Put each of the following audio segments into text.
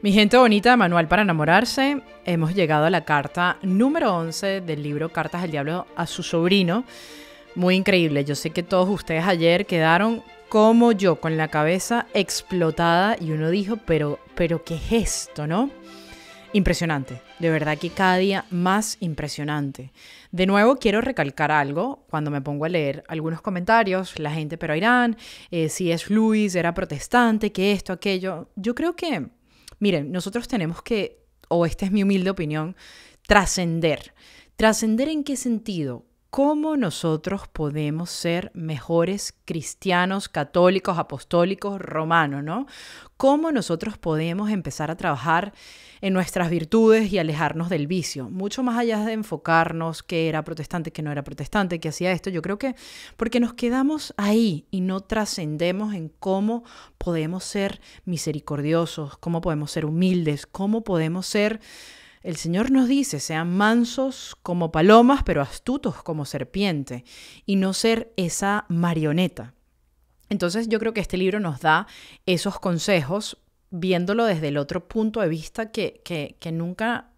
Mi gente bonita, Manual para enamorarse, hemos llegado a la carta número 11 del libro Cartas del Diablo a su sobrino. Muy increíble, yo sé que todos ustedes ayer quedaron como yo, con la cabeza explotada y uno dijo, pero, pero ¿qué es esto, no? Impresionante, de verdad que cada día más impresionante. De nuevo quiero recalcar algo cuando me pongo a leer algunos comentarios, la gente, pero Irán, eh, si es Luis, era protestante, que esto, aquello. Yo creo que Miren, nosotros tenemos que, o esta es mi humilde opinión, trascender. ¿Trascender en qué sentido? cómo nosotros podemos ser mejores cristianos, católicos, apostólicos, romanos, ¿no? Cómo nosotros podemos empezar a trabajar en nuestras virtudes y alejarnos del vicio, mucho más allá de enfocarnos que era protestante, que no era protestante, que hacía esto, yo creo que porque nos quedamos ahí y no trascendemos en cómo podemos ser misericordiosos, cómo podemos ser humildes, cómo podemos ser el Señor nos dice, sean mansos como palomas, pero astutos como serpiente, y no ser esa marioneta. Entonces yo creo que este libro nos da esos consejos viéndolo desde el otro punto de vista que, nunca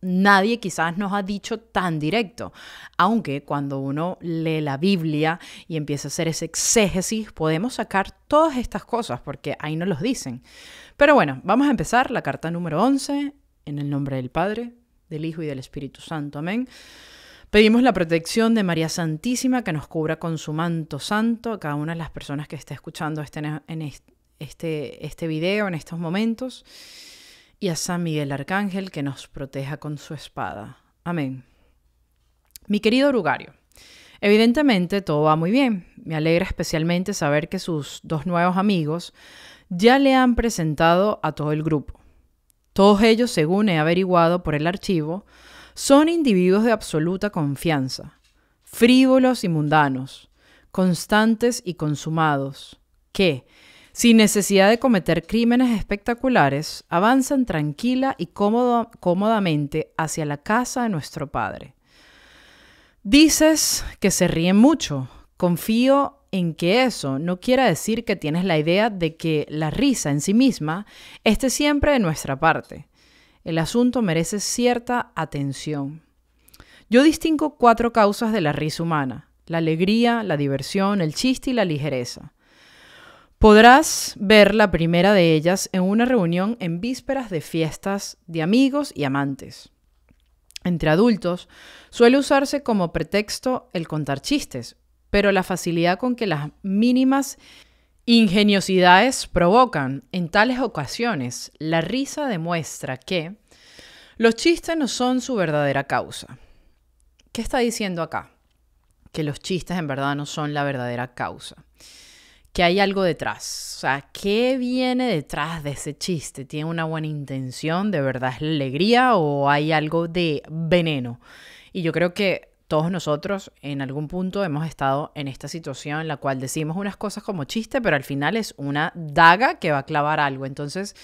nadie quizás nos ha dicho tan directo, aunque cuando uno lee la Biblia y empieza a hacer ese exégesis, podemos sacar todas estas cosas, porque ahí no los dicen. Pero bueno, vamos a empezar la carta número 11, en el nombre del Padre, del Hijo y del Espíritu Santo. Amén. Pedimos la protección de María Santísima que nos cubra con su manto santo a cada una de las personas que está escuchando este, este, este video en estos momentos y a San Miguel Arcángel que nos proteja con su espada. Amén. Mi querido Orugario, evidentemente todo va muy bien. Me alegra especialmente saber que sus dos nuevos amigos ya le han presentado a todo el grupo. Todos ellos, según he averiguado por el archivo, son individuos de absoluta confianza, frívolos y mundanos, constantes y consumados, que, sin necesidad de cometer crímenes espectaculares, avanzan tranquila y cómodamente hacia la casa de nuestro Padre. Dices que se ríen mucho. Confío en que eso no quiera decir que tienes la idea de que la risa en sí misma esté siempre de nuestra parte. El asunto merece cierta atención. Yo distingo cuatro causas de la risa humana, la alegría, la diversión, el chiste y la ligereza. Podrás ver la primera de ellas en una reunión en vísperas de fiestas de amigos y amantes. Entre adultos suele usarse como pretexto el contar chistes, pero la facilidad con que las mínimas ingeniosidades provocan. En tales ocasiones, la risa demuestra que los chistes no son su verdadera causa. ¿Qué está diciendo acá? Que los chistes en verdad no son la verdadera causa. Que hay algo detrás. O sea, ¿qué viene detrás de ese chiste? ¿Tiene una buena intención? ¿De verdad es alegría? ¿O hay algo de veneno? Y yo creo que todos nosotros en algún punto hemos estado en esta situación en la cual decimos unas cosas como chiste, pero al final es una daga que va a clavar algo. Entonces,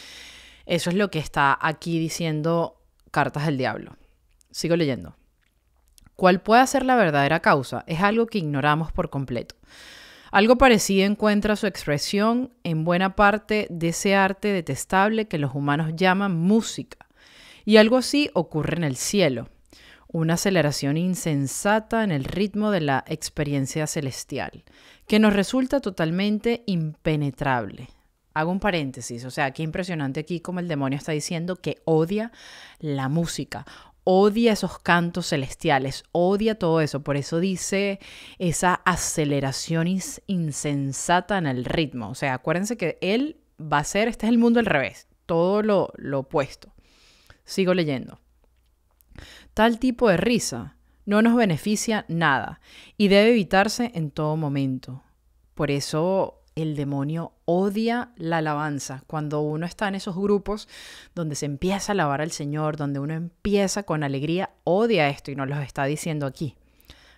eso es lo que está aquí diciendo Cartas del Diablo. Sigo leyendo. ¿Cuál puede ser la verdadera causa? Es algo que ignoramos por completo. Algo parecido encuentra su expresión en buena parte de ese arte detestable que los humanos llaman música. Y algo así ocurre en el cielo una aceleración insensata en el ritmo de la experiencia celestial, que nos resulta totalmente impenetrable. Hago un paréntesis, o sea, qué impresionante aquí como el demonio está diciendo que odia la música, odia esos cantos celestiales, odia todo eso, por eso dice esa aceleración insensata en el ritmo, o sea, acuérdense que él va a ser, este es el mundo al revés, todo lo, lo opuesto. Sigo leyendo. Tal tipo de risa no nos beneficia nada y debe evitarse en todo momento. Por eso el demonio odia la alabanza. Cuando uno está en esos grupos donde se empieza a alabar al Señor, donde uno empieza con alegría, odia esto y nos lo está diciendo aquí.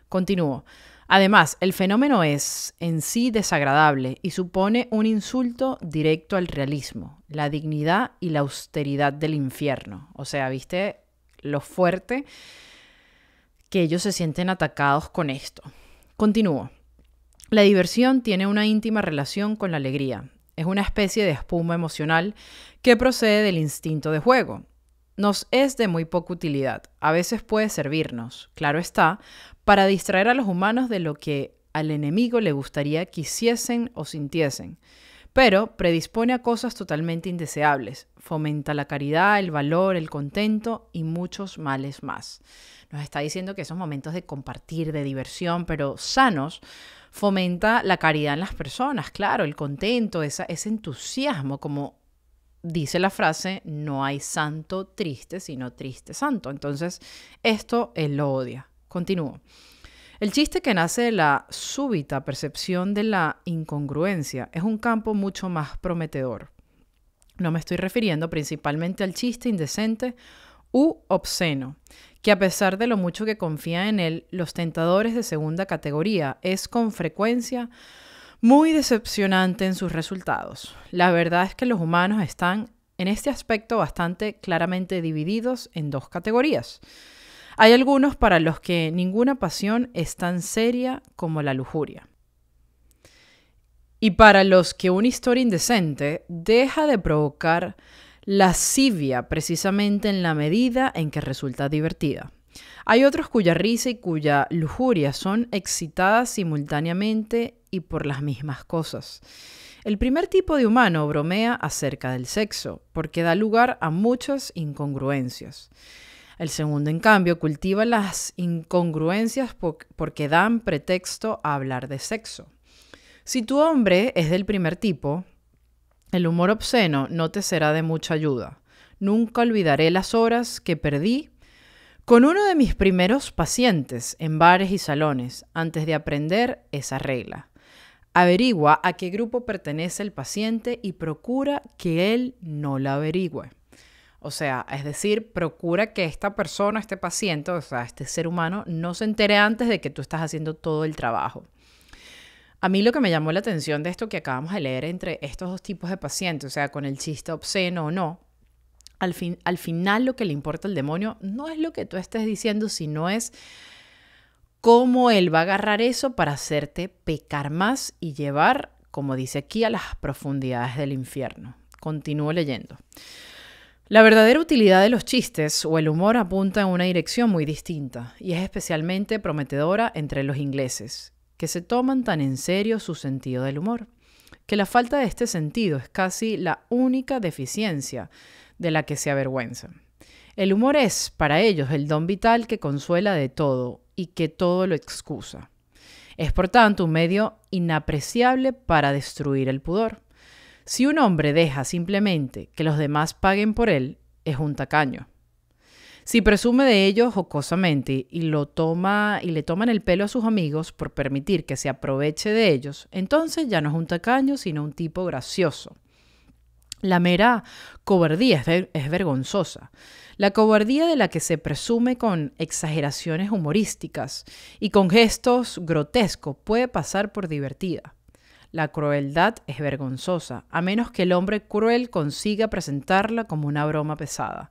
Continúo. Además, el fenómeno es en sí desagradable y supone un insulto directo al realismo, la dignidad y la austeridad del infierno. O sea, viste lo fuerte que ellos se sienten atacados con esto. Continúo. La diversión tiene una íntima relación con la alegría. Es una especie de espuma emocional que procede del instinto de juego. Nos es de muy poca utilidad. A veces puede servirnos, claro está, para distraer a los humanos de lo que al enemigo le gustaría que hiciesen o sintiesen pero predispone a cosas totalmente indeseables, fomenta la caridad, el valor, el contento y muchos males más. Nos está diciendo que esos momentos de compartir, de diversión, pero sanos, fomenta la caridad en las personas, claro, el contento, ese entusiasmo, como dice la frase, no hay santo triste, sino triste santo. Entonces, esto él lo odia. Continúo. El chiste que nace de la súbita percepción de la incongruencia es un campo mucho más prometedor. No me estoy refiriendo principalmente al chiste indecente u obsceno, que a pesar de lo mucho que confía en él, los tentadores de segunda categoría es con frecuencia muy decepcionante en sus resultados. La verdad es que los humanos están en este aspecto bastante claramente divididos en dos categorías. Hay algunos para los que ninguna pasión es tan seria como la lujuria. Y para los que una historia indecente deja de provocar lascivia precisamente en la medida en que resulta divertida. Hay otros cuya risa y cuya lujuria son excitadas simultáneamente y por las mismas cosas. El primer tipo de humano bromea acerca del sexo, porque da lugar a muchas incongruencias. El segundo, en cambio, cultiva las incongruencias porque dan pretexto a hablar de sexo. Si tu hombre es del primer tipo, el humor obsceno no te será de mucha ayuda. Nunca olvidaré las horas que perdí con uno de mis primeros pacientes en bares y salones antes de aprender esa regla. Averigua a qué grupo pertenece el paciente y procura que él no la averigüe. O sea, es decir, procura que esta persona, este paciente, o sea, este ser humano, no se entere antes de que tú estás haciendo todo el trabajo. A mí lo que me llamó la atención de esto que acabamos de leer entre estos dos tipos de pacientes, o sea, con el chiste obsceno o no, al, fin, al final lo que le importa al demonio no es lo que tú estés diciendo, sino es cómo él va a agarrar eso para hacerte pecar más y llevar, como dice aquí, a las profundidades del infierno. Continúo leyendo. La verdadera utilidad de los chistes o el humor apunta en una dirección muy distinta y es especialmente prometedora entre los ingleses, que se toman tan en serio su sentido del humor, que la falta de este sentido es casi la única deficiencia de la que se avergüenzan. El humor es, para ellos, el don vital que consuela de todo y que todo lo excusa. Es, por tanto, un medio inapreciable para destruir el pudor. Si un hombre deja simplemente que los demás paguen por él, es un tacaño. Si presume de ellos jocosamente y lo toma y le toman el pelo a sus amigos por permitir que se aproveche de ellos, entonces ya no es un tacaño, sino un tipo gracioso. La mera cobardía es, vergonzosa. La cobardía de la que se presume con exageraciones humorísticas y con gestos grotescos puede pasar por divertida. La crueldad es vergonzosa, a menos que el hombre cruel consiga presentarla como una broma pesada.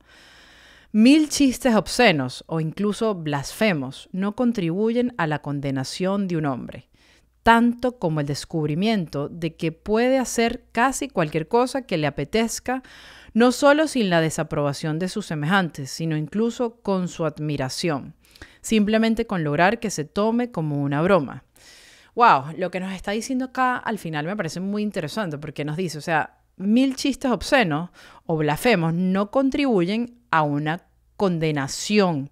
Mil chistes obscenos o incluso blasfemos no contribuyen a la condenación de un hombre, tanto como el descubrimiento de que puede hacer casi cualquier cosa que le apetezca, no solo sin la desaprobación de sus semejantes, sino incluso con su admiración, simplemente con lograr que se tome como una broma wow, lo que nos está diciendo acá al final me parece muy interesante porque nos dice, o sea, mil chistes obscenos o blasfemos no contribuyen a una condenación.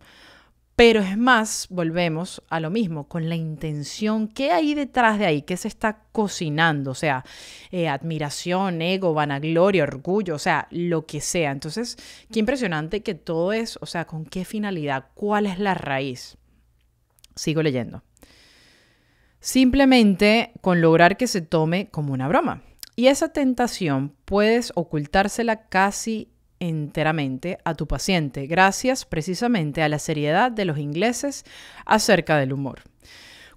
Pero es más, volvemos a lo mismo, con la intención, ¿qué hay detrás de ahí? ¿Qué se está cocinando? O sea, eh, admiración, ego, vanagloria, orgullo, o sea, lo que sea. Entonces, qué impresionante que todo es, o sea, ¿con qué finalidad? ¿Cuál es la raíz? Sigo leyendo simplemente con lograr que se tome como una broma. Y esa tentación puedes ocultársela casi enteramente a tu paciente, gracias precisamente a la seriedad de los ingleses acerca del humor.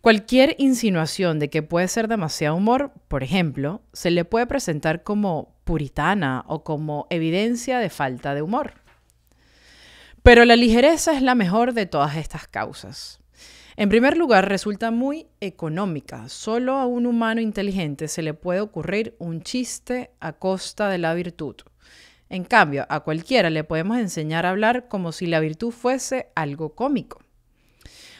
Cualquier insinuación de que puede ser demasiado humor, por ejemplo, se le puede presentar como puritana o como evidencia de falta de humor. Pero la ligereza es la mejor de todas estas causas. En primer lugar, resulta muy económica. Solo a un humano inteligente se le puede ocurrir un chiste a costa de la virtud. En cambio, a cualquiera le podemos enseñar a hablar como si la virtud fuese algo cómico.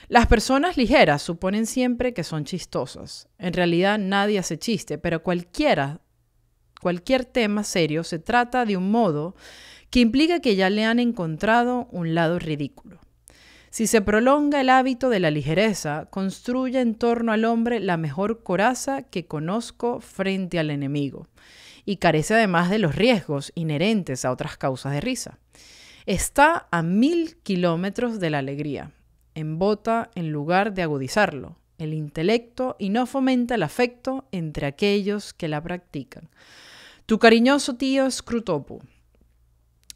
Las personas ligeras suponen siempre que son chistosas. En realidad nadie hace chiste, pero cualquiera, cualquier tema serio se trata de un modo que implica que ya le han encontrado un lado ridículo. Si se prolonga el hábito de la ligereza, construye en torno al hombre la mejor coraza que conozco frente al enemigo, y carece además de los riesgos inherentes a otras causas de risa. Está a mil kilómetros de la alegría, embota en lugar de agudizarlo el intelecto y no fomenta el afecto entre aquellos que la practican. Tu cariñoso tío Scrutopo.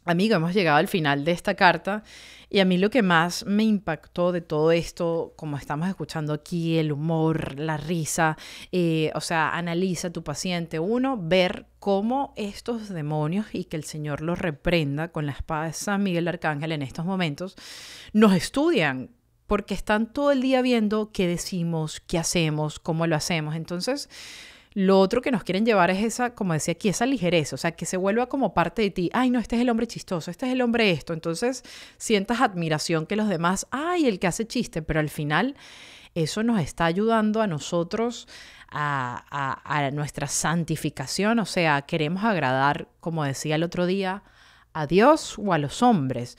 Amigo, hemos llegado al final de esta carta y a mí lo que más me impactó de todo esto, como estamos escuchando aquí, el humor, la risa, eh, o sea, analiza tu paciente, uno, ver cómo estos demonios y que el Señor los reprenda con la espada de San Miguel Arcángel en estos momentos, nos estudian porque están todo el día viendo qué decimos, qué hacemos, cómo lo hacemos. Entonces, lo otro que nos quieren llevar es esa, como decía aquí, esa ligereza, o sea, que se vuelva como parte de ti. Ay, no, este es el hombre chistoso, este es el hombre esto. Entonces sientas admiración que los demás, ay, el que hace chiste, pero al final eso nos está ayudando a nosotros a, a, a nuestra santificación, o sea, queremos agradar, como decía el otro día, a Dios o a los hombres.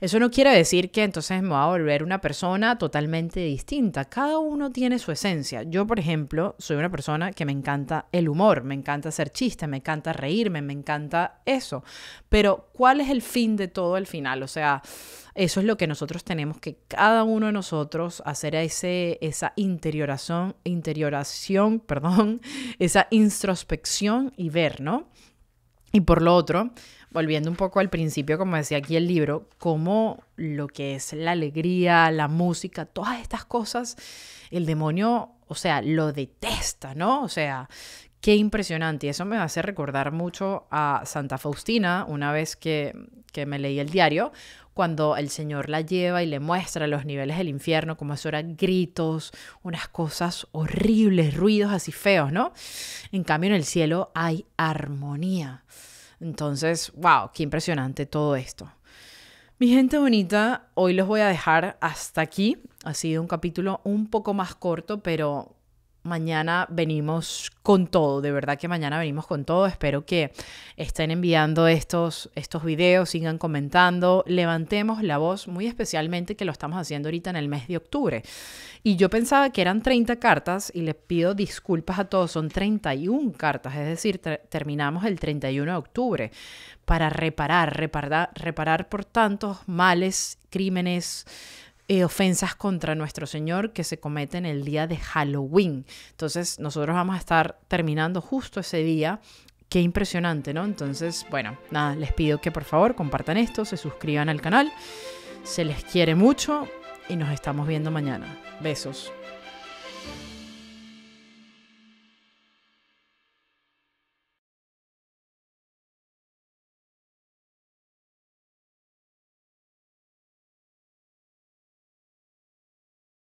Eso no quiere decir que entonces me va a volver una persona totalmente distinta. Cada uno tiene su esencia. Yo, por ejemplo, soy una persona que me encanta el humor, me encanta hacer chistes, me encanta reírme, me encanta eso. Pero, ¿cuál es el fin de todo al final? O sea, eso es lo que nosotros tenemos que cada uno de nosotros hacer esa interioración, interioración, perdón, esa introspección y ver, ¿no? Y por lo otro, volviendo un poco al principio, como decía aquí el libro, cómo lo que es la alegría, la música, todas estas cosas, el demonio, o sea, lo detesta, ¿no? O sea, qué impresionante. Y eso me hace recordar mucho a Santa Faustina, una vez que, que me leí el diario, cuando el Señor la lleva y le muestra los niveles del infierno, como eso gritos, unas cosas horribles, ruidos así feos, ¿no? En cambio, en el cielo hay armonía. Entonces, wow, qué impresionante todo esto. Mi gente bonita, hoy los voy a dejar hasta aquí. Ha sido un capítulo un poco más corto, pero mañana venimos con todo, de verdad que mañana venimos con todo. Espero que estén enviando estos, estos videos, sigan comentando, levantemos la voz, muy especialmente que lo estamos haciendo ahorita en el mes de octubre. Y yo pensaba que eran 30 cartas y les pido disculpas a todos, son 31 cartas, es decir, terminamos el 31 de octubre para reparar, reparar, reparar por tantos males, crímenes eh, ofensas contra nuestro Señor que se cometen el día de Halloween. Entonces nosotros vamos a estar terminando justo ese día Qué impresionante, ¿no? Entonces, bueno, nada, les pido que por favor compartan esto, se suscriban al canal. Se les quiere mucho y nos estamos viendo mañana. Besos.